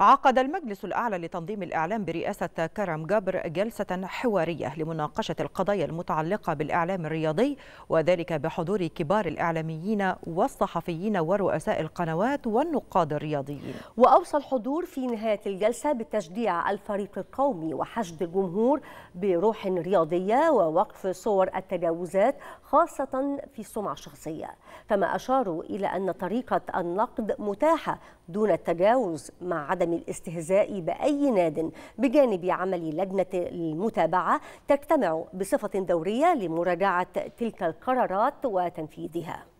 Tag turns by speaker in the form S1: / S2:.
S1: عقد المجلس الأعلى لتنظيم الإعلام برئاسة كرم جبر جلسة حوارية لمناقشة القضايا المتعلقة بالإعلام الرياضي وذلك بحضور كبار الإعلاميين والصحفيين ورؤساء القنوات والنقاد الرياضيين وأوصى
S2: الحضور في نهاية الجلسة بتشجيع الفريق القومي وحشد الجمهور بروح رياضية ووقف صور التجاوزات خاصة في السمعة الشخصية كما أشاروا إلى أن طريقة النقد متاحة دون التجاوز مع عدم الاستهزاء بأي ناد بجانب عمل لجنة المتابعة تجتمع بصفة دورية لمراجعة تلك القرارات وتنفيذها